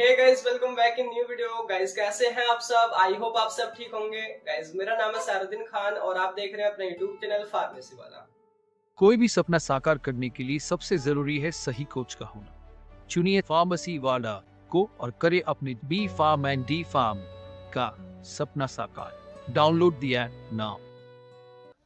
hey guys welcome back in new video guys कैसे हैं आप सब आई होप आप सब ठीक होंगे गाइस मेरा नाम है सारुद्दीन खान और आप देख रहे हैं अपना यूट्यूब चैनल फार्मेसी वाला कोई भी सपना साकार करने के लिए सबसे जरूरी है सही कोच का होना चुनिए फार्मेसी वाला को और करे अपने B pharm and D pharm का सपना साकार डाउनलोड दिया नाउ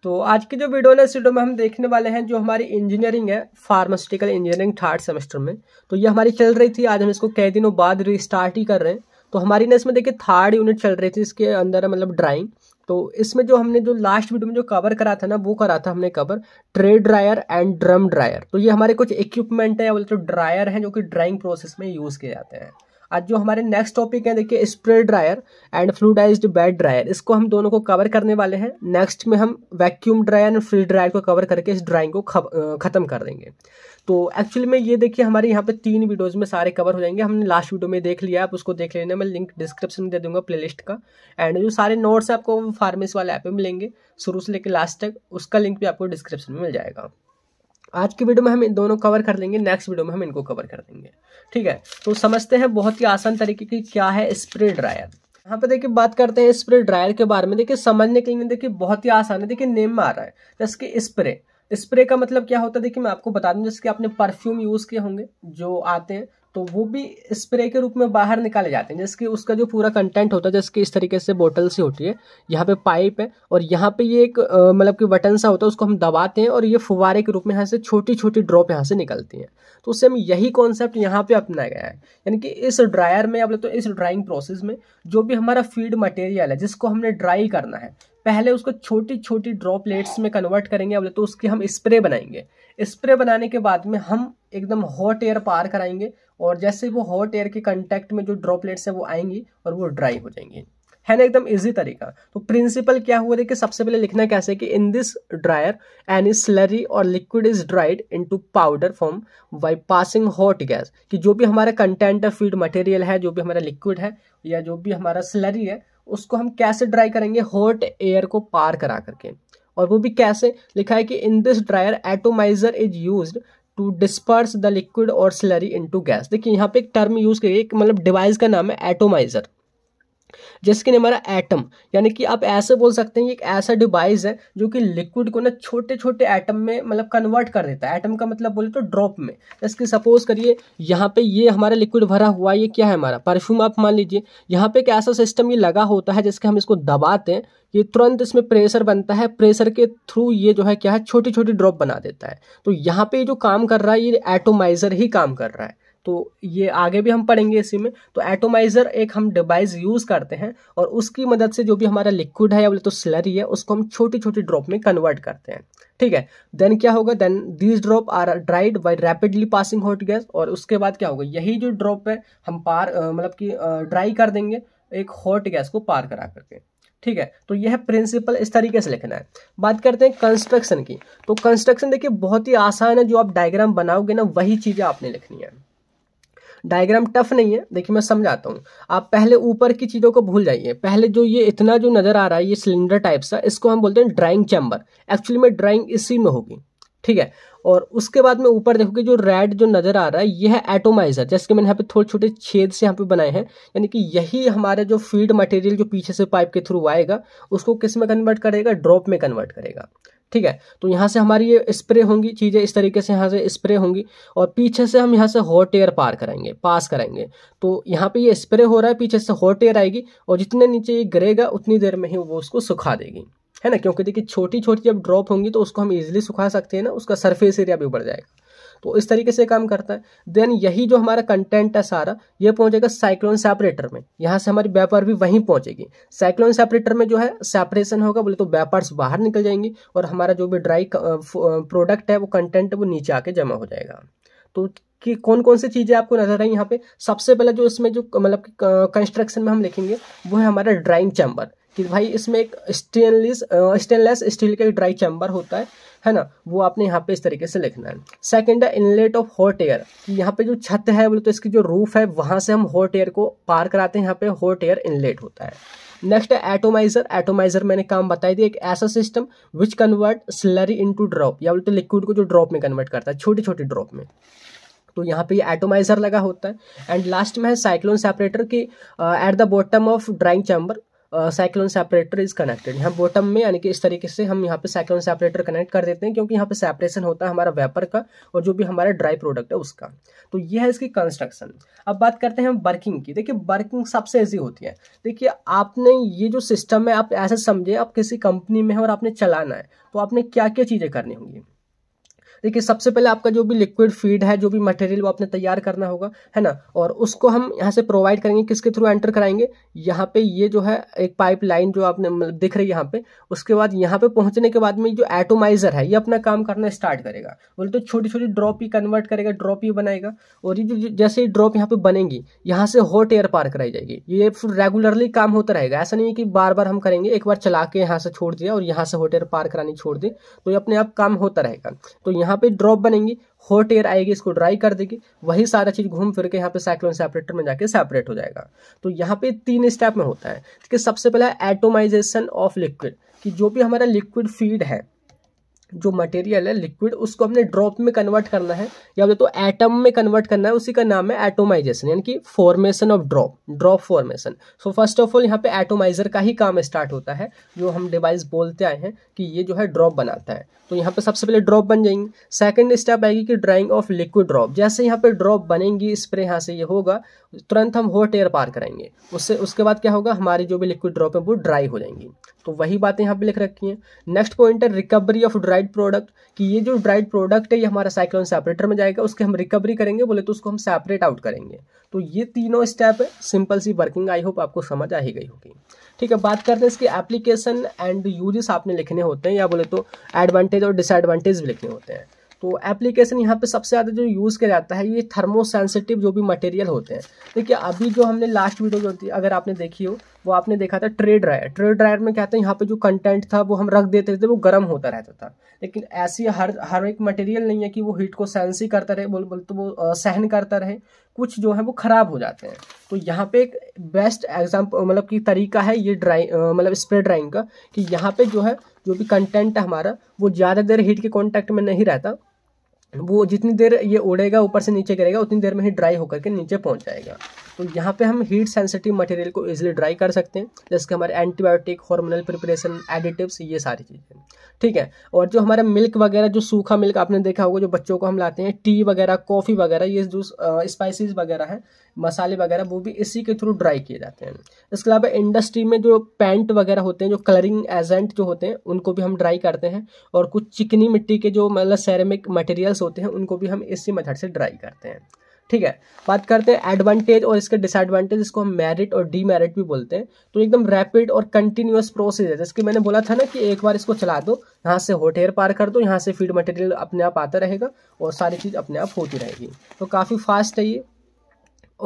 तो आज की जो वीडियो है इस वीडियो में हम देखने वाले हैं जो हमारी इंजीनियरिंग है फार्मास्यूटिकल इंजीनियरिंग थर्ड सेमेस्टर में तो ये हमारी चल रही थी आज हम इसको कई दिनों बाद रिस्टार्ट ही कर रहे हैं तो हमारी ना इसमें देखिए थर्ड यूनिट चल रही थी इसके अंदर मतलब ड्राइंग तो इसमें जो हमने जो लास्ट वीडियो में जो कवर करा था ना वो करा था हमने cover tray dryer and drum dryer तो ये हमारे कुछ इक्विपमेंट है बोले तो ड्रायर हैं जो कि ड्राइंग प्रोसेस में यूज़ किए जाते हैं आज जो हमारे नेक्स्ट टॉपिक है देखिए spray dryer and fluidized bed dryer इसको हम दोनों को कवर करने वाले हैं नेक्स्ट में हम vacuum dryer and freeze dryer को कवर करके इस ड्राइंग को ख़त्म कर देंगे तो एक्चुअली में ये देखिए हमारे यहाँ पे तीन वीडियोज़ में सारे कवर हो जाएंगे हमने लास्ट वीडियो में देख लिया आप उसको देख लेना मैं लिंक डिस्क्रिप्शन में दे दूंगा प्ले का एंड जो सारे नोट्स आपको फार्मेसी वाले ऐप में मिलेंगे शुरू से लेकर लास्ट तक उसका लिंक भी आपको डिस्क्रिप्शन में मिल जाएगा आज की वीडियो में हम इन दोनों कवर कर लेंगे नेक्स्ट वीडियो में हम इनको कवर कर देंगे ठीक है तो समझते हैं बहुत ही आसान तरीके की क्या है स्प्रे ड्रायर यहाँ पे देखिए बात करते हैं स्प्रे ड्रायर के बारे में देखिए समझने के लिए देखिए बहुत ही आसान है देखिए नेम में आ रहा है जैसे कि स्प्रे स्प्रे का मतलब क्या होता है देखिए मैं आपको बता दूं जैसे कि आपने परफ्यूम यूज किए होंगे जो आते हैं तो वो भी स्प्रे के रूप में बाहर निकाले जाते हैं जैसे कि उसका जो पूरा कंटेंट होता है जैसे कि इस तरीके से बोतल सी होती है यहाँ पे पाइप है और यहाँ पे ये एक मतलब कि बटन सा होता है उसको हम दबाते हैं और ये फुवारे के रूप में यहाँ से छोटी छोटी ड्रॉप यहाँ से निकलती हैं तो उससे हम यही कॉन्सेप्ट यहाँ पे अपनाया गया है यानी कि इस ड्रायर में आप तो इस ड्राइंग प्रोसेस में जो भी हमारा फीड मटेरियल है जिसको हमने ड्राई करना है पहले उसको छोटी छोटी ड्रॉपलेट्स में कन्वर्ट करेंगे बोले तो उसकी हम स्प्रे बनाएंगे स्प्रे बनाने के बाद में हम एकदम हॉट एयर पार कराएंगे और जैसे वो हॉट एयर के कंटेक्ट में जो ड्रॉपलेट्स हैं वो आएंगी और वो ड्राई हो जाएंगी है ना एकदम इजी तरीका तो प्रिंसिपल क्या हुआ देखिए सबसे पहले लिखना कैसे कि in this dryer any slurry और liquid is dried into powder form by passing hot gas कि जो भी हमारा कंटेंट ऑफ फीड मटेरियल है जो भी हमारा लिक्विड है या जो भी हमारा स्लरी है उसको हम कैसे ड्राई करेंगे हॉट एयर को पार करा करके और वो भी कैसे लिखा है कि in this dryer atomizer is use to disperse the liquid और स्लरी इनटू गैस देखिए यहाँ पे एक टर्म यूज करिए मतलब डिवाइस का नाम है एटोमाइजर जैसे कि हमारा एटम यानी कि आप ऐसे बोल सकते हैं कि एक ऐसा डिवाइस है जो कि लिक्विड को ना छोटे छोटे एटम में मतलब कन्वर्ट कर देता है एटम का मतलब बोले तो ड्रॉप में जैसे कि सपोज करिए यहाँ पे ये हमारा लिक्विड भरा हुआ ये क्या है हमारा परफ्यूम आप मान लीजिए यहाँ पे एक ऐसा सिस्टम ये लगा होता है जिसके हम इसको दबाते हैं ये तुरंत इसमें प्रेशर बनता है प्रेशर के थ्रू ये जो है क्या है छोटी छोटी ड्रॉप बना देता है तो यहाँ पे जो काम कर रहा है ये एटोमाइजर ही काम कर रहा है तो ये आगे भी हम पढ़ेंगे इसी में तो एटोमाइज़र एक हम डिवाइस यूज़ करते हैं और उसकी मदद से जो भी हमारा लिक्विड है या बोले तो स्लरी है उसको हम छोटी छोटी ड्रॉप में कन्वर्ट करते हैं ठीक है देन क्या होगा then these drop are dried by rapidly passing hot gas और उसके बाद क्या होगा यही जो ड्रॉप है हम पार मतलब कि ड्राई कर देंगे एक हॉट गैस को पार करा करके ठीक है तो यह प्रिंसिपल इस तरीके से लिखना है बात करते हैं कंस्ट्रक्शन की तो कंस्ट्रक्शन देखिए बहुत ही आसान है जो आप डायग्राम बनाओगे ना वही चीज़ें आपने लिखनी है डायग्राम टफ नहीं है देखिए मैं समझाता हूँ आप पहले ऊपर की चीज़ों को भूल जाइए पहले जो ये इतना जो नज़र आ रहा है ये सिलेंडर टाइप सा इसको हम बोलते हैं ड्राइंग चैम्बर एक्चुअली में ड्राइंग इसी में होगी ठीक है और उसके बाद में ऊपर देखोगे जो रेड जो नज़र आ रहा है यह है एटोमाइजर जैसे कि मैंने यहाँ पे थोड़े छोटे छेद से यहाँ पे बनाए हैं यानी कि यही हमारे जो फील्ड मटेरियल जो पीछे से पाइप के थ्रू आएगा उसको किस में कन्वर्ट करेगा ड्रॉप में कन्वर्ट करेगा ठीक है तो यहाँ से हमारी ये स्प्रे होंगी चीज़ें इस तरीके से यहाँ से स्प्रे होंगी और पीछे से हम यहाँ से हॉट एयर पार कराएंगे पास कराएंगे तो यहाँ पे ये स्प्रे हो रहा है पीछे से हॉट एयर आएगी और जितने नीचे ये गिरेगा उतनी देर में ही वो उसको सुखा देगी है ना क्योंकि देखिए छोटी छोटी जब ड्रॉप होंगी तो उसको हम इजिली सुखा सकते हैं ना उसका सरफेस एरिया भी बढ़ जाएगा तो इस तरीके से काम करता है देन यही जो हमारा कंटेंट है सारा ये पहुंचेगा साइक्लोन सेपरेटर में यहाँ से हमारी व्यापार भी वहीं पहुंचेगी साइक्लोन सेपरेटर में जो है सेपरेशन होगा बोले तो व्यापार बाहर निकल जाएंगे और हमारा जो भी ड्राई प्रोडक्ट है वो कंटेंट वो नीचे आके जमा हो जाएगा तो कि कौन कौन सी चीज़ें आपको नजर आई यहाँ पे सबसे पहले जो इसमें जो मतलब कंस्ट्रक्शन में हम लिखेंगे वो है हमारा ड्राइंग चैम्बर कि भाई इसमें एक स्टेनलेस स्टेनलेस स्टील का ड्राई चैम्बर होता है है ना वो आपने यहाँ पे इस तरीके से लिखना है सेकेंड है इनलेट ऑफ हॉट एयर यहाँ पे जो छत है बोले तो इसकी जो रूफ है वहाँ से हम हॉट एयर को पार कराते हैं यहाँ पे हॉट एयर इनलेट होता है नेक्स्ट है एटोमाइजर एटोमाइजर मैंने काम बताई दिया एक ऐसा system which convert slurry into drop या बोलते तो लिक्विड को जो ड्रॉप में कन्वर्ट करता है छोटी छोटी ड्रॉप में तो यहाँ पे एटोमाइजर लगा होता है एंड लास्ट में है साइक्लोन सेपरेटर की at the bottom of drying chamber cyclone separator is connected यहाँ बॉटम में यानी कि इस तरीके से हम यहाँ पे साइक्लोन सेपरेटर कनेक्ट कर देते हैं क्योंकि यहाँ पे सेपरेशन होता है हमारा वेपर का और जो भी हमारा ड्राई प्रोडक्ट है उसका तो ये है इसकी कंस्ट्रक्शन अब बात करते हैं हम वर्किंग की देखिए वर्किंग सबसे ईजी होती है देखिए आपने ये जो सिस्टम है आप ऐसे समझे आप किसी कंपनी में हैं और आपने चलाना है तो आपने क्या क्या चीज़ें करनी होंगी देखिए सबसे पहले आपका जो भी लिक्विड फीड है जो भी मटेरियल वो आपने तैयार करना होगा है ना और उसको हम यहाँ से प्रोवाइड करेंगे किसके थ्रू एंटर कराएंगे यहाँ पे ये जो है एक लाइन जो आपने दिख रही है यहाँ पे उसके बाद यहाँ पे पहुंचने के बाद में जो एटोमाइजर है ये अपना काम करना स्टार्ट करेगा बोले तो छोटी छोटी ड्रॉप ही कन्वर्ट करेगा ड्रॉप ही बनाएगा और ये जो जैसे ही ड्रॉप यहाँ पे बनेगी यहाँ से हॉट एयर पार कराई जाएगी ये रेगुलरली काम होता रहेगा ऐसा नहीं है कि बार बार हम करेंगे एक बार चला के यहाँ से छोड़ दिया और यहाँ से हॉट एयर पार करानी छोड़ दी तो ये अपने आप काम होता रहेगा तो यहाँ यहाँ पे ड्रॉप बनेंगी हॉट एयर आएगी इसको ड्राई कर देगी वही सारा चीज घूम फिर के यहाँ पे साइक्लोन सेपरेटर में जाके सेपरेट हो जाएगा तो यहाँ पे तीन स्टेप में होता है है सबसे पहला एटोमाइजेशन ऑफ लिक्विड कि जो भी हमारा लिक्विड फीड है जो मटेरियल है लिक्विड उसको हमने ड्रॉप में कन्वर्ट करना है या बोले तो एटम में कन्वर्ट करना है उसी का नाम है एटोमाइजेशन यानी कि formation of drop drop formation so first of all यहाँ पे एटोमाइजर का ही काम स्टार्ट होता है जो हम डिवाइस बोलते आए हैं कि ये जो है ड्रॉप बनाता है तो यहाँ पे सबसे पहले ड्रॉप बन जाएंगे सेकेंड स्टेप आएगी कि ड्राइंग ऑफ लिक्विड ड्रॉप जैसे यहाँ पे ड्रॉप बनेंगी स्प्रे यहाँ से ये होगा तुरंत हम हॉट एयर पार कराएंगे उससे उसके बाद क्या होगा हमारी जो भी लिक्विड ड्रॉप है वो ड्राई हो जाएंगी तो वही बातें यहाँ पे लिख रखी हैं नेक्स्ट पॉइंट है रिकवरी ऑफ ड्राइड प्रोडक्ट कि ये जो ड्राइड प्रोडक्ट है ये हमारा साइक्लोन सेपरेटर में जाएगा उसके हम रिकवरी करेंगे बोले तो उसको हम सेपरेट आउट करेंगे तो ये तीनों स्टेप है सिंपल सी वर्किंग आई होप आपको समझ आ ही गई होगी ठीक है बात करते हैं इसके एप्लीकेशन एंड यूजेस आपने लिखने होते हैं या बोले तो एडवांटेज और डिसएडवांटेज भी लिखने होते हैं तो एप्लीकेशन यहाँ पे सबसे ज़्यादा जो यूज़ किया जाता है ये थर्मोसेंसिटिव जो भी मटेरियल होते हैं देखिए अभी जो हमने लास्ट वीडियो जो थी अगर आपने देखी हो वो आपने देखा था ट्रे ड्रायर ट्रे ड्रायर में क्या था यहाँ पे जो कंटेंट था वो हम रख देते थे वो गर्म होता रहता था लेकिन ऐसी हर हर एक मटेरियल नहीं है कि वो हीट को सेंस ही करता रहे बोल बोलते तो वो आ, सहन करता रहे कुछ जो है वो ख़राब हो जाते हैं तो यहाँ पे एक बेस्ट एग्जाम्पल मतलब कि तरीका है ये ड्राइंग मतलब स्प्रे ड्राइंग का कि यहाँ पे जो है जो भी कंटेंट है हमारा वो ज़्यादा देर हीट के कॉन्टैक्ट में नहीं रहता वो जितनी देर ये उड़ेगा ऊपर से नीचे गिरेगा उतनी देर में ही ड्राई होकर के नीचे पहुंच जाएगा तो यहाँ पे हम हीट सेंसिटिव मटेरियल को ईजिली ड्राई कर सकते हैं जैसे कि हमारे एंटीबायोटिक हार्मोनल प्रिपरेशन एडिटिव्स ये सारी चीज़ें ठीक है और जो हमारा मिल्क वगैरह जो सूखा मिल्क आपने देखा होगा जो बच्चों को हम लाते हैं टी वगैरह कॉफ़ी वगैरह ये जो स्पाइसिस वगैरह हैं मसाले वगैरह वो भी इसी के थ्रू ड्राई किए जाते हैं इसके अलावा इंडस्ट्री में जो पेंट वगैरह होते हैं जो कलरिंग एजेंट जो होते हैं उनको भी हम ड्राई करते हैं और कुछ चिकनी मिट्टी के जो मतलब सेरेमिक मटेरियल्स होते हैं उनको भी हम इसी मेथड से ड्राई करते हैं ठीक है बात करते हैं एडवांटेज और इसके डिसएडवांटेज इसको हम मेरिट और डीमेरिट भी बोलते हैं तो एकदम रैपिड और कंटिन्यूस प्रोसेस है जैसे कि मैंने बोला था ना कि एक बार इसको चला दो यहाँ से होटेर पार कर दो यहाँ से फीड मटेरियल अपने आप आता रहेगा और सारी चीज़ अपने आप होती रहेगी तो काफ़ी फास्ट है ये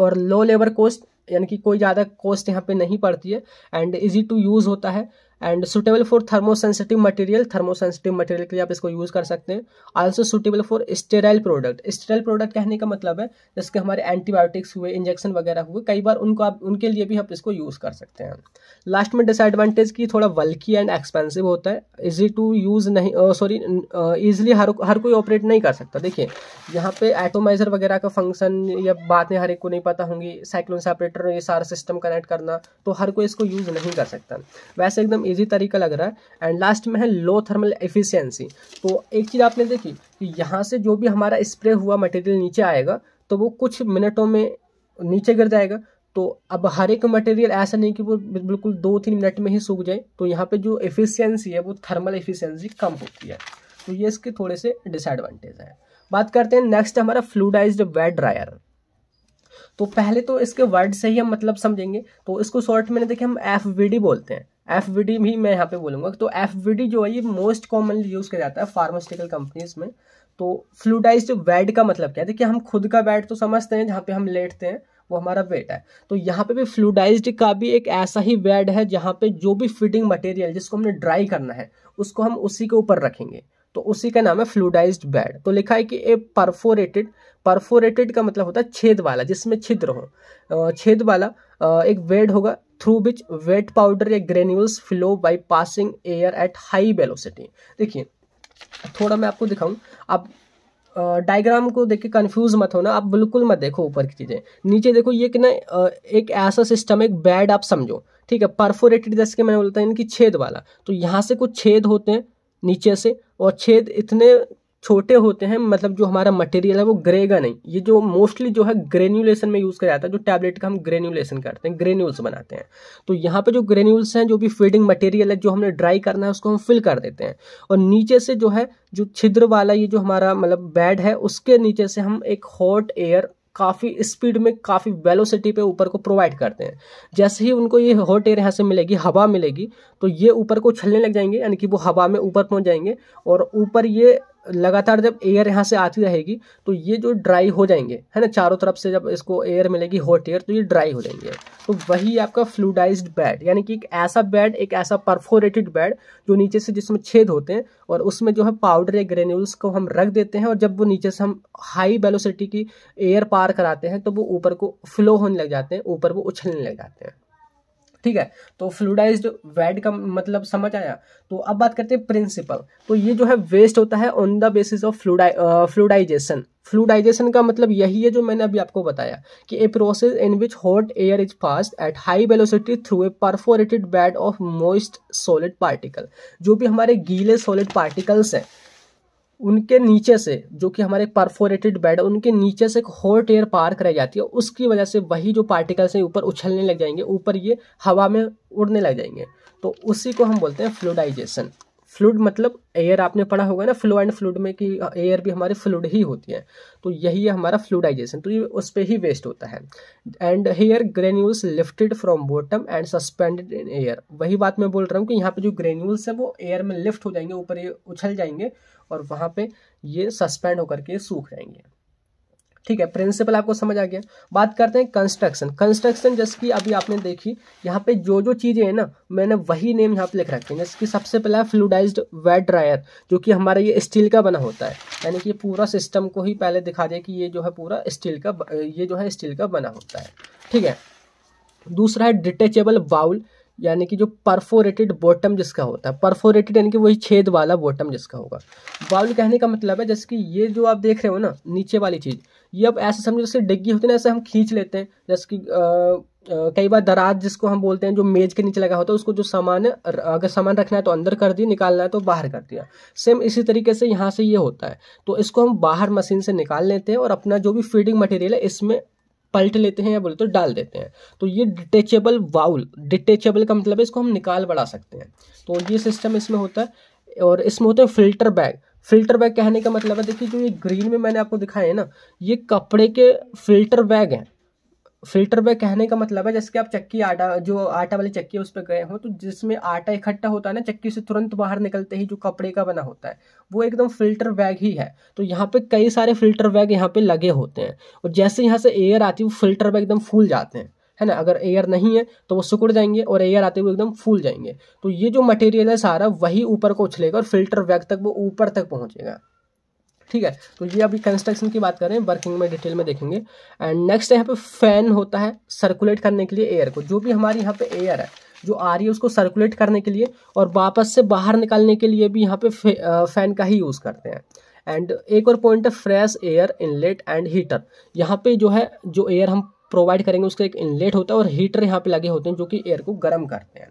और लो लेबर कॉस्ट यानी कि कोई ज़्यादा कॉस्ट यहाँ पे नहीं पड़ती है एंड इजी टू यूज़ होता है and suitable for thermosensitive material thermosensitive material के लिए आप इसको यूज़ कर सकते हैं also suitable for sterile product sterile product कहने का मतलब है जिसके हमारे एंटीबायोटिक्स हुए इंजेक्शन वगैरह हुए कई बार उनको आप उनके लिए भी आप इसको यूज़ कर सकते हैं लास्ट में डिसएडवांटेज की थोड़ा वल्की एंड एक्सपेंसिव होता है ईजी टू यूज़ नहीं सॉरी ईजिली हर हर कोई ऑपरेट नहीं कर सकता देखिए यहाँ पे एटोमाइज़र वगैरह का फंक्शन या बातें हर एक को नहीं पता होंगी साइक्लोन सेपरेटर ये सारा सिस्टम कनेक्ट करना तो हर कोई इसको यूज़ नहीं कर सकता वैसे एकदम ईजी तरीका लग रहा है एंड लास्ट में है लो थर्मल एफिशिएंसी तो एक चीज़ आपने देखी कि यहाँ से जो भी हमारा स्प्रे हुआ मटेरियल नीचे आएगा तो वो कुछ मिनटों में नीचे गिर जाएगा तो अब हर एक मटेरियल ऐसा नहीं कि वो बिल्कुल दो तीन मिनट में ही सूख जाए तो यहाँ पे जो एफिशिएंसी है वो थर्मल एफिशिएंसी कम होती है तो ये इसके थोड़े से डिसएडवांटेज हैं बात करते हैं नेक्स्ट हमारा फ्लूडाइज वेट ड्रायर तो पहले तो इसके वर्ड से ही हम मतलब समझेंगे तो इसको शॉर्ट में देखिए हम एफ बोलते हैं एफ डी भी मैं यहाँ पे बोलूँगा तो एफ डी जो है ये मोस्ट कॉमनली यूज़ किया जाता है फार्मास्यूटिकल कंपनीज में तो फ्लूटाइज बेड का मतलब क्या है देखिए हम खुद का बेड तो समझते हैं जहाँ पे हम लेटते हैं वो हमारा वेट है तो यहाँ पे भी फ्लूडाइज्ड का भी एक ऐसा ही बेड है जहाँ पे जो भी फिटिंग मटेरियल जिसको हमने ड्राई करना है उसको हम उसी के ऊपर रखेंगे तो उसी का नाम है फ्लूडाइज्ड बेड तो लिखा है कि ए परफोरेटेड परफोरेटेड का मतलब होता है छेद वाला जिसमें छिद्र हो छेद वाला एक वेड होगा थ्रू विच वेट पाउडर या granules flow by passing air at high velocity देखिए थोड़ा मैं आपको दिखाऊं आप डायग्राम को देख के कन्फ्यूज मत होना आप बिल्कुल मत देखो ऊपर की चीज़ें नीचे देखो ये कि ना एक ऐसा सिस्टम एक बैड आप समझो ठीक है परफोरेटेड जैसे कि मैंने बोलता है इनकी छेद वाला तो यहाँ से कुछ छेद होते हैं नीचे से और छेद इतने छोटे होते हैं मतलब जो हमारा मटेरियल है वो ग्रेगा नहीं ये जो मोस्टली जो है ग्रेन्यूलेशन में यूज़ किया जाता है जो टैबलेट का हम ग्रेन्यूलेशन करते हैं ग्रेन्यूल्स बनाते हैं तो यहाँ पे जो ग्रेन्यूल्स हैं जो भी फीडिंग मटेरियल है जो हमने ड्राई करना है उसको हम फिल कर देते हैं और नीचे से जो है जो छिद्र वाला ये जो हमारा मतलब बेड है उसके नीचे से हम एक हॉट एयर काफ़ी स्पीड में काफ़ी वेलोसिटी पे ऊपर को प्रोवाइड करते हैं जैसे ही उनको ये हॉट एयर यहाँ से मिलेगी हवा मिलेगी तो ये ऊपर को छलने लग जाएंगे यानी कि वो हवा में ऊपर पहुँच जाएंगे और ऊपर ये लगातार जब एयर यहाँ से आती रहेगी तो ये जो ड्राई हो जाएंगे है ना चारों तरफ से जब इसको एयर मिलेगी हॉट एयर तो ये ड्राई हो जाएंगे तो वही आपका फ्लूडाइज्ड बेड यानी कि एक ऐसा बेड एक ऐसा परफोरेटेड बेड जो नीचे से जिसमें छेद होते हैं और उसमें जो है पाउडर या ग्रेन्यूल्स को हम रख देते हैं और जब वो नीचे से हम हाई वेलोसिटी की एयर पार कराते हैं तो वो ऊपर को फ्लो होने लग जाते हैं ऊपर वो उछलने लग जाते हैं ठीक है तो फ्लूडाइज वेड का मतलब समझ आया तो अब बात करते हैं प्रिंसिपल तो ये जो है वेस्ट होता है ऑन द बेसिस ऑफ फ्लूडाइ फ्लूडाइजेशन फ्लूडाइजेशन का मतलब यही है जो मैंने अभी आपको बताया कि a process in which hot air is fast at high velocity through a perforated bed of moist solid particle जो भी हमारे गीले सॉलिड पार्टिकल्स हैं उनके नीचे से जो कि हमारे परफोरेटेड बेड है उनके नीचे से एक हॉट एयर पार रह जाती है उसकी वजह से वही जो पार्टिकल्स हैं ऊपर उछलने लग जाएंगे ऊपर ये हवा में उड़ने लग जाएंगे तो उसी को हम बोलते हैं फ्लूडाइजेशन फ्लूड मतलब एयर आपने पढ़ा होगा ना फ्लो एंड फ्लूड में कि एयर भी हमारे फ्लूड ही होती है तो यही है हमारा फ्लूडाइजेशन तो ये उस पर ही वेस्ट होता है and here granules lifted from bottom and suspended in air वही बात मैं बोल रहा हूँ कि यहाँ पे जो ग्रेन्यूल्स है वो एयर में लिफ्ट हो जाएंगे ऊपर ये उछल जाएंगे और वहां पे ये सस्पेंड होकर के सूख जाएंगे ठीक है प्रिंसिपल आपको समझ आ गया बात करते हैं कंस्ट्रक्शन कंस्ट्रक्शन जैसे कि अभी आपने देखी यहाँ पे जो जो चीज़ें हैं ना मैंने वही नेम यहाँ पे लिख रखे हैं जैसे कि सबसे पहला फ्लूडाइज वेट ड्रायर जो कि हमारा ये स्टील का बना होता है यानी कि पूरा सिस्टम को ही पहले दिखा दिया कि ये जो है पूरा स्टील का ये जो है स्टील का बना होता है ठीक है दूसरा है डिटेचेबल बाउल यानी कि जो परफोरेटेड बॉटम जिसका होता है परफोरेटेड यानी कि वही छेद वाला बॉटम जिसका होगा बाउल कहने का मतलब है जैसे कि ये जो आप देख रहे हो ना नीचे वाली चीज़ ये अब ऐसे समझो जैसे डिग्गी होती है ना ऐसे हम खींच लेते हैं जैसे कि कई बार दराज जिसको हम बोलते हैं जो मेज के नीचे लगा होता है उसको जो सामान अगर सामान रखना है तो अंदर कर दिया निकालना है तो बाहर कर दिया सेम इसी तरीके से यहाँ से ये होता है तो इसको हम बाहर मशीन से निकाल लेते हैं और अपना जो भी फीडिंग मटेरियल है इसमें पलट लेते हैं या बोले तो डाल देते हैं तो ये डिटेचेबल वाउल डिटेचेबल का मतलब है इसको हम निकाल बढ़ा सकते हैं तो ये सिस्टम इसमें होता है और इसमें होता है फिल्टर बैग फिल्टर बैग कहने का मतलब है देखिए जो ये ग्रीन में मैंने आपको दिखाया है ना ये कपड़े के फिल्टर बैग हैं फिल्टर बैग कहने का मतलब है जैसे कि आप चक्की आटा जो आटा वाली चक्की है उस पर गए हो तो जिसमें आटा इकट्ठा होता है ना चक्की से तुरंत बाहर निकलते ही जो कपड़े का बना होता है वो एकदम फिल्टर बैग ही है तो यहाँ पे कई सारे फिल्टर बैग यहाँ पे लगे होते हैं और जैसे यहाँ से एयर आती है वो फिल्टर बैग एकदम फूल जाते हैं है ना अगर एयर नहीं है तो वो सिकुड़ जाएंगे और एयर आते हुए एकदम फूल जाएंगे तो ये जो मटेरियल है सारा वही ऊपर को उछलेगा और फिल्टर बैग तक वो ऊपर तक पहुँचेगा ठीक है तो ये अभी कंस्ट्रक्शन की बात कर रहे हैं वर्किंग में डिटेल में देखेंगे एंड नेक्स्ट यहाँ पे फैन होता है सर्कुलेट करने के लिए एयर को जो भी हमारे यहाँ पे एयर है जो आ रही है उसको सर्कुलेट करने के लिए और वापस से बाहर निकालने के लिए भी यहाँ पे फैन का ही यूज़ करते हैं एंड एक और पॉइंट है fresh air inlet and heater यहाँ पे जो है जो एयर हम प्रोवाइड करेंगे उसका एक इनलेट होता है और हीटर यहाँ पे लगे होते हैं जो कि एयर को गर्म करते हैं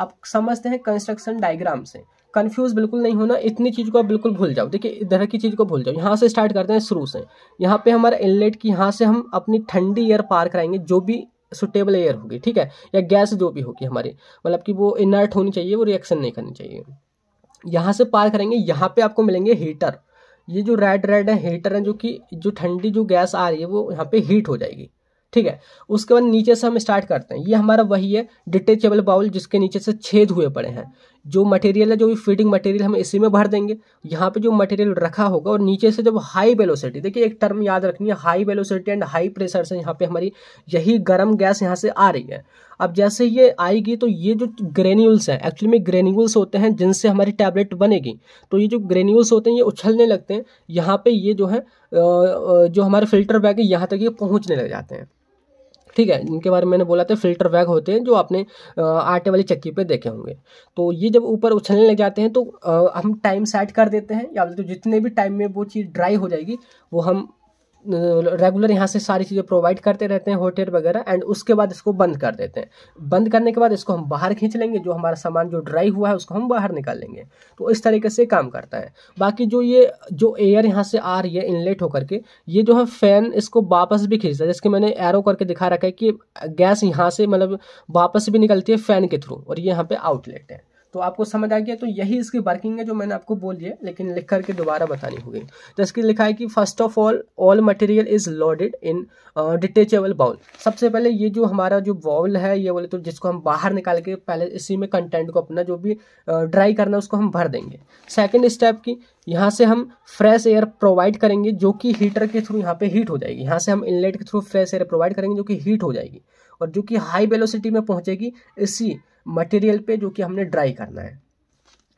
आप समझते हैं कंस्ट्रक्शन डायग्राम से कन्फ्यूज बिल्कुल नहीं होना इतनी चीज़ को आप बिल्कुल भूल जाओ देखिए इधर की चीज़ को भूल जाओ यहाँ से स्टार्ट करते हैं शुरू से यहाँ पे हमारा इनलेट की यहाँ से हम अपनी ठंडी एयर पार कराएंगे जो भी सुटेबल एयर होगी ठीक है या गैस जो भी होगी हमारी मतलब कि वो इनर्ट होनी चाहिए वो रिएक्शन नहीं करनी चाहिए यहाँ से पार करेंगे यहाँ पे आपको मिलेंगे हीटर ये जो रेड रेड है हीटर है जो कि जो ठंडी जो गैस आ रही है वो यहाँ पे हीट हो जाएगी ठीक है उसके बाद नीचे से हम स्टार्ट करते हैं ये हमारा वही है डिटेचेबल बाउल जिसके नीचे से छेद हुए पड़े हैं जो मटेरियल है जो भी फीडिंग मटेरियल हम इसी में भर देंगे यहाँ पे जो मटेरियल रखा होगा और नीचे से जब हाई वेलोसिटी देखिए एक टर्म याद रखनी है high velocity and high pressure से यहाँ पे हमारी यही गर्म गैस यहाँ से आ रही है अब जैसे ये आएगी तो ये जो ग्रेन्यूल्स हैं एक्चुअली में ग्रेन्यूल्स होते हैं जिनसे हमारी टैबलेट बनेगी तो ये जो ग्रेन्यूल्स होते हैं ये उछलने लगते हैं यहाँ पर ये जो है जो हमारे फिल्टर बैग है यहाँ तक ये पहुँचने लग जाते हैं ठीक है इनके बारे में मैंने बोला था फिल्टर बैग होते हैं जो आपने आटे वाली चक्की पे देखे होंगे तो ये जब ऊपर उछलने लग जाते हैं तो हम टाइम सेट कर देते हैं या तो जितने भी टाइम में वो चीज़ ड्राई हो जाएगी वो हम रेगुलर यहाँ से सारी चीज़ें प्रोवाइड करते रहते हैं होटल वगैरह एंड उसके बाद इसको बंद कर देते हैं बंद करने के बाद इसको हम बाहर खींच लेंगे जो हमारा सामान जो ड्राई हुआ है उसको हम बाहर निकाल लेंगे तो इस तरीके से काम करता है बाकी जो ये जो एयर यहाँ से आ रही है इनलेट होकर के ये जो है फैन इसको वापस भी खींचता है जैसे मैंने एरो करके दिखा रखा है कि गैस यहाँ से मतलब वापस भी निकलती है फैन के थ्रू और ये यहाँ पर आउटलेट है तो आपको समझ आ गया तो यही इसकी वर्किंग है जो मैंने आपको बोल दिया लेकिन लिख करके दोबारा बतानी होगी तो इसके लिखा है कि first of all all material is loaded in detachable bowl सबसे पहले ये जो हमारा जो बाउल है ये बोले तो जिसको हम बाहर निकाल के पहले इसी में कंटेंट को अपना जो भी ड्राई uh, करना है उसको हम भर देंगे सेकेंड स्टेप की यहाँ से हम फ्रेश एयर प्रोवाइड करेंगे जो कि हीटर के थ्रू यहाँ पे हीट हो जाएगी यहाँ से हम इनलेट के थ्रू फ्रेश एयर प्रोवाइड करेंगे जो कि हीट हो जाएगी और जो कि हाई वेलोसिटी में पहुँचेगी इसी मटेरियल पे जो कि हमने ड्राई करना है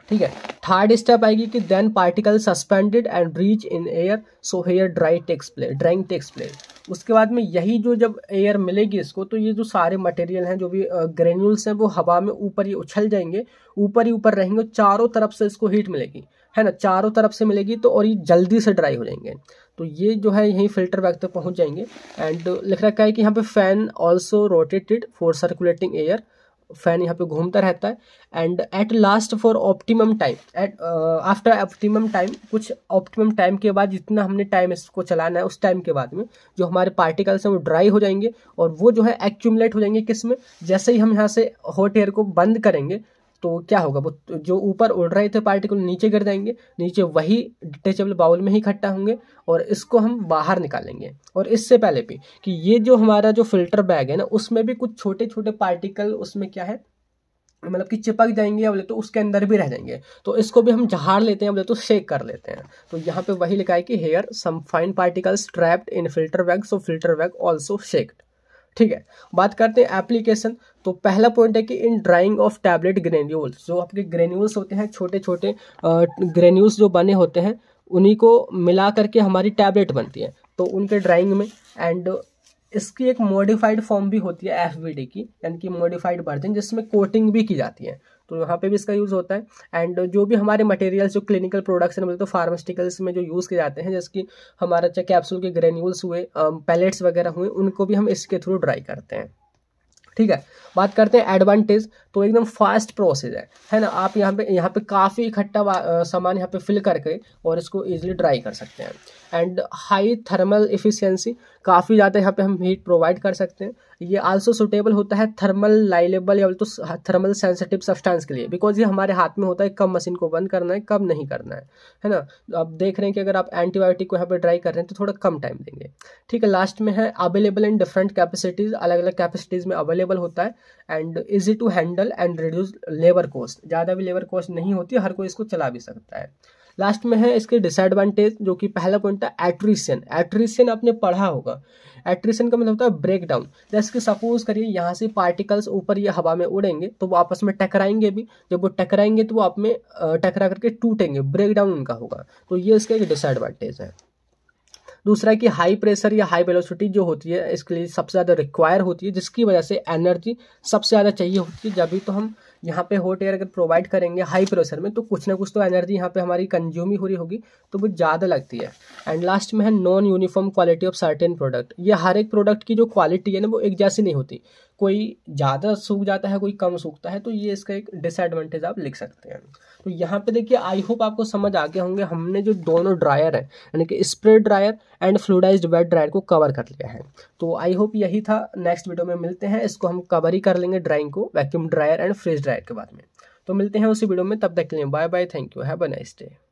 ठीक है थर्ड स्टेप आएगी कि then particle suspended and reach in air so here dry takes place drying takes place उसके बाद में यही जो जब एयर मिलेगी इसको तो ये जो सारे मटेरियल हैं जो भी ग्रेन्यूल्स हैं वो हवा में ऊपर ही उछल जाएंगे ऊपर ही ऊपर रहेंगे चारों तरफ से इसको हीट मिलेगी है ना चारों तरफ से मिलेगी तो और ये जल्दी से ड्राई हो जाएंगे तो ये जो है यही फिल्टर बैग तक पहुंच जाएंगे एंड लिख रखा है कि यहाँ पे fan also rotated for circulating air fan यहाँ पे घूमता रहता है and at last for optimum time at after optimum time कुछ ऑप्टिमम टाइम के बाद जितना हमने टाइम इसको चलाना है उस टाइम के बाद में जो हमारे पार्टिकल्स हैं वो ड्राई हो जाएंगे और वो जो है एक्यूमलेट हो जाएंगे किस में जैसे ही हम यहाँ से हॉट एयर को बंद करेंगे तो क्या होगा वो जो ऊपर उड़ रहे थे पार्टिकल नीचे गिर जाएंगे नीचे वही डिटेचेबल बाउल में ही इकट्ठा होंगे और इसको हम बाहर निकालेंगे और इससे पहले भी कि ये जो हमारा जो फिल्टर बैग है ना उसमें भी कुछ छोटे छोटे पार्टिकल उसमें क्या है मतलब कि चिपक जाएंगे या बोले तो उसके अंदर भी रह जाएंगे तो इसको भी हम झाड़ लेते हैं बोले तो शेक कर लेते हैं तो यहाँ पे वही लिखा है कि here some fine particles trapped in filter bag so filter bag also shaked ठीक है बात करते हैं एप्लीकेशन तो पहला पॉइंट है कि in drying of tablet granules जो आपके ग्रेन्यूल्स होते हैं छोटे छोटे ग्रेन्यूल्स जो बने होते हैं उन्हीं को मिला करके हमारी टैबलेट बनती है तो उनके ड्राइंग में एंड इसकी एक मॉडिफाइड फॉर्म भी होती है एफ की यानी कि मॉडिफाइड वर्जन जिसमें कोटिंग भी की जाती है तो यहाँ पे भी इसका यूज़ होता है एंड जो भी हमारे मटेरियल्स जो क्लिनिकल प्रोडक्ट्स हैं बोलते मतलब तो फार्मास्यूटिकल्स में जो यूज़ किए जाते हैं जैसे कि हमारा चाहे कैप्सूल के ग्रेन्यूल्स हुए पैलेट्स वगैरह हुए उनको भी हम इसके थ्रू ड्राई करते हैं ठीक है बात करते हैं एडवांटेज तो एकदम फास्ट प्रोसेस है है ना आप यहाँ पे यहाँ पे काफ़ी इकट्ठा सामान यहाँ पे फिल करके और इसको इजीली ड्राई कर सकते हैं एंड हाई थर्मल इफिशियंसी काफ़ी ज़्यादा यहाँ पे हम हीट प्रोवाइड कर सकते हैं ये आल्सो सुटेबल होता है थर्मल लाइलेबल या तो थर्मल सेंसिटिव सब्सटेंस के लिए बिकॉज ये हमारे हाथ में होता है कब मशीन को बंद करना है कब नहीं करना है है ना तो आप देख रहे हैं कि अगर आप एंटीबायोटिक को यहाँ पर ड्राई कर रहे हैं तो थोड़ा कम टाइम देंगे ठीक है लास्ट में है अवेलेबल इन डिफरेंट कैपेसिटीज़ अलग अलग कैपेसिटीज़ में अवेलेबल होता है and easy to handle and reduce labour cost ज़्यादा भी लेबर कॉस्ट नहीं होती हर कोई इसको चला भी सकता है लास्ट में है इसके डिसएडवांटेज जो कि पहला पॉइंट था एट्रीशन एट्रीशन आपने पढ़ा होगा एट्रीशन का मतलब होता है ब्रेक डाउन जैसे कि सपोज करिए यहाँ से पार्टिकल्स ऊपर या हवा में उड़ेंगे तो वो आपस में टकराएंगे भी जब वो टकराएंगे तो वो आप में टकरा करके टूटेंगे ब्रेक डाउन उनका होगा तो ये इसका एक डिसएडवांटेज है दूसरा कि हाई प्रेशर या हाई वेलोसिटी जो होती है इसके लिए सबसे ज़्यादा रिक्वायर होती है जिसकी वजह से एनर्जी सबसे ज़्यादा चाहिए होती है जब भी तो हम यहाँ पे हॉट एयर अगर प्रोवाइड करेंगे हाई प्रेशर में तो कुछ ना कुछ तो एनर्जी यहाँ पे हमारी कंज्यूम ही हो रही होगी तो वो ज़्यादा लगती है एंड लास्ट में है non uniform quality of certain product ये हर एक प्रोडक्ट की जो क्वालिटी है ना वो एक जैसी नहीं होती कोई ज़्यादा सूख जाता है कोई कम सूखता है तो ये इसका एक डिसएडवांटेज आप लिख सकते हैं तो यहाँ पे देखिए आई होप आपको समझ आ गया होंगे हमने जो दोनों ड्रायर है यानी कि spray dryer and fluidize bed dryer को कवर कर लिया है तो आई होप यही था नेक्स्ट वीडियो में मिलते हैं इसको हम कवर ही कर लेंगे ड्राइंग को vacuum dryer and freeze dryer के बाद में तो मिलते हैं उसी वीडियो में तब तक के लिए bye bye thank you have a nice day